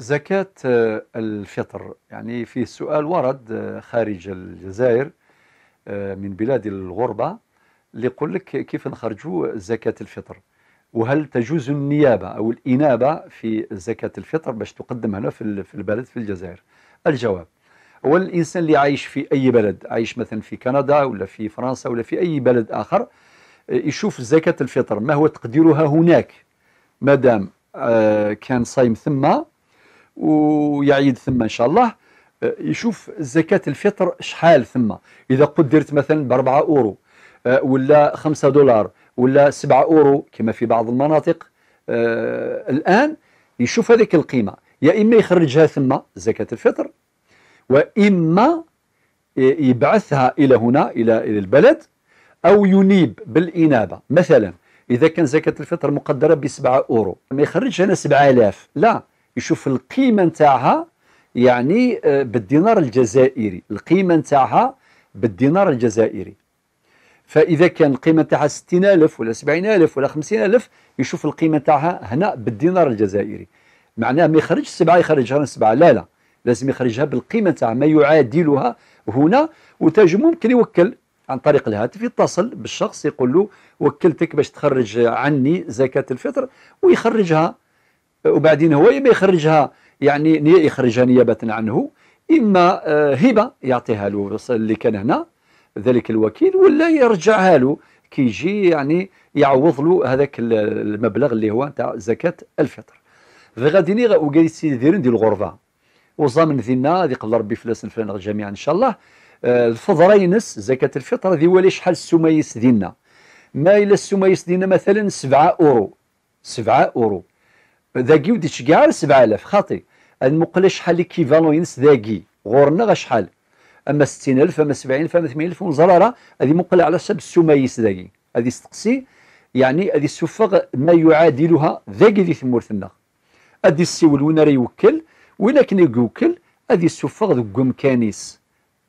زكاة آه، الفطر يعني في سؤال ورد آه، خارج الجزائر آه، من بلاد الغربة اللي يقول لك كيف نخرجوا زكاة الفطر وهل تجوز النيابة أو الإنابة في زكاة الفطر باش تقدم هنا في البلد في الجزائر الجواب هو الإنسان اللي عايش في أي بلد عايش مثلا في كندا ولا في فرنسا ولا في أي بلد آخر يشوف زكاة الفطر ما هو تقديرها هناك ما دام كان صايم ثم ويعيد ثم ان شاء الله آه، يشوف زكاه الفطر شحال ثم اذا قدرت مثلا ب 4 اورو آه، ولا 5 دولار ولا 7 اورو كما في بعض المناطق آه، الان يشوف هذيك القيمه يا اما يخرجها ثم زكاه الفطر واما يبعثها الى هنا الى الى البلد او ينيب بالانابه مثلا اذا كان زكاه الفطر مقدره ب 7 اورو ما يخرجش هنا 7000 لا يشوف القيمه نتاعها يعني آه، بالدينار الجزائري القيمه نتاعها بالدينار الجزائري فاذا كان القيمه نتاعها 60000 ولا 70000 ولا 50000 يشوف القيمه نتاعها هنا بالدينار الجزائري معناها ما يخرجش سبعه يخرجها سبعه لا لا لازم يخرجها بالقيمه نتاعها ما يعادلها هنا وتاج ممكن يوكل عن طريق الهاتف يتصل بالشخص يقول له وكلتك باش تخرج عني زكاه الفطر ويخرجها وبعدين هو يبي يخرجها يعني يخرجها نيابة عنه إما آه، هبة يعطيها له اللي كان هنا ذلك الوكيل ولا يرجعها له كيجي يعني يعوض له هذاك المبلغ اللي هو تاع زكاة الفطر فغادي السيد يديرون ديال الغرفه وزامن ذينا ذي قال ربي فلاس فلان جميعا إن شاء الله آه، الفضرينس زكاة الفطر ذي ولي شحال السميس ذينا ما الى السميس ذينا مثلا 7 أورو 7 أورو ذاكي وديتش كاع 7000 خاطي المقله شحال ليكيفالون ينس ذاكي غورنا غا شحال اما 60000 اما 70000 اما 80000 ونزراره هذه مقله على حسب السمايس ذاكي هذه استقسي يعني هذه السفاغ ما يعادلها ذاكي دي ثمورتنا هذه السيول وين راه يوكل ولكن يوكل هذه السفاغ ذو مكانيس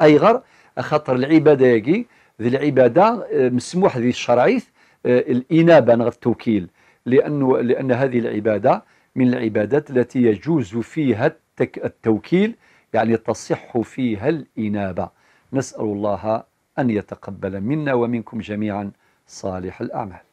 ايغر خاطر العباده ياكي ذي العباده مسموح ذي الشرعيث الانابه نغ التوكيل لأن, لأن هذه العبادة من العبادات التي يجوز فيها التوكيل يعني تصح فيها الإنابة نسأل الله أن يتقبل منا ومنكم جميعا صالح الأعمال